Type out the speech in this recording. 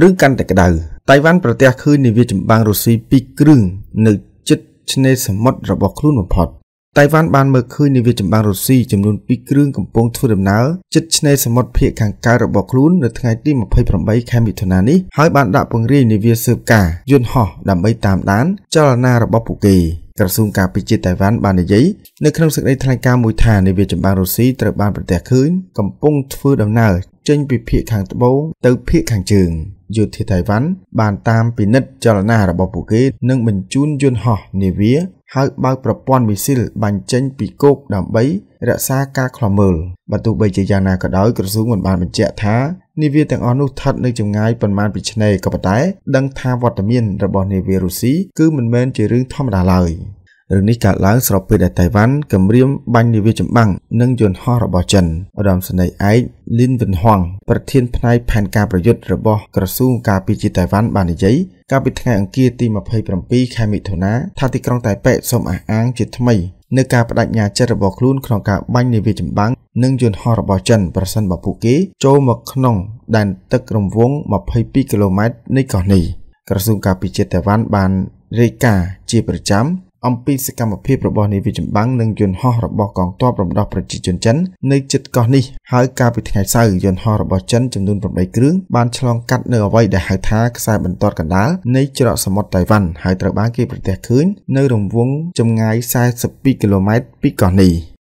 រឿងកាន់តែក្តៅតៃវ៉ាន់ប្រទះឃើញនាវាចម្បាំងរុស្ស៊ីពីរគ្រឿងនៅជិតឆ្នេរសមុទ្ររបស់ខ្លួនបំផុតតៃវ៉ាន់បានមើលឃើញនាវាចម្បាំងរុស្ស៊ីចំនួន2គ្រឿងកំពុងធ្វើដំណើរជិតឆ្នេរសមុទ្រភៀកខាងកើតរបស់ខ្លួននៅថ្ងៃទី28ខែមិថុនានេះហើយបាន ដាក់ពង្រាយនាវាស៊ើបការយន្តហោះដើម្បីតាមដានចលនារបស់ពួកគេ។ក្រសួងការពារជាតិតៃវ៉ាន់បាននិយាយនៅក្នុងសេចក្តីថ្លែងការណ៍មួយថានាវាចម្បាំងរុស្ស៊ីត្រូវបានប្រទះឃើញកំពុងធ្វើដំណើរចេញពីភៀកខាងត្បូងទៅភៀកខាងជើងយោធាតៃវ៉ាន់បានតាមពិនិត្យចលនារបស់ពួកគេនិងបញ្ជូនយន្តហោះនាវាហើយបើកប្រព័ន្ធមីស៊ីល បាញ់ចេញ ពីគោកដើម្បីរក្សាការឃ្លាំមើលបើទោះបីជាយ៉ាងណាក៏ដោយក្រសួងមិនបានបញ្ជាក់ថានាវាទាំងអស់នោះស្ថិតនៅចម្ងាយប្រមាណពីឆ្នេរក៏ប៉ុន្តែដឹងថាវត្តមានរបស់នាវារុស្ស៊ីគឺមិនមែនជារឿងធម្មតាឡើយ។រឿងនេះកើតឡើងស្របពេលដែលតៃវ៉ាន់គម្រាមបាញ់នាវាចម្បាំងនិងយន្តហោះរបស់ចិនឧត្តមសេនីយ៍ឯកលីនវិនហងប្រធានផ្នែកផែនការប្រយុទ្ធរបស់ក្រសួងការពារជាតិតៃវ៉ាន់បាននិយាយកាលពីថ្ងៃអង្គារទី27ខែមិថុនាថាទីក្រុងតៃប៉េសូមអះអាងជាថ្មីនៅការបដិញ្ញាចិត្តរបស់ខ្លួនក្នុងការបាញ់នាវាចម្បាំងនិងយន្តហោះរបស់ចិនប្រសិនបើពួកគេចូលមកក្នុងដែនទឹករង្វង់22គីឡូម៉ែត្រនៃកោះនេះក្រសួងការពារជាតិតៃវ៉ាន់បានរាយការណ៍ជាប្រចាំអំពីសកម្មភាពរបស់នាវាចម្បាំងនិងយន្តហោះរបស់កងទ័ពរំដោះប្រជាជនចិននៅជិតកោះនេះហើយកាលពីថ្ងៃសៅរ៍យន្តហោះរបស់ចិនចំនួន8គ្រឿងបានឆ្លងកាត់នៅអ្វីដែលហៅថាខ្សែបន្ទាត់កណ្ដាលនៃច្រកសមុទ្រតៃវ៉ាន់ហើយត្រូវបានគេប្រទះឃើញនៅរង្វង់ចម្ងាយ42គីឡូម៉ែត្រពីកោះនេះ។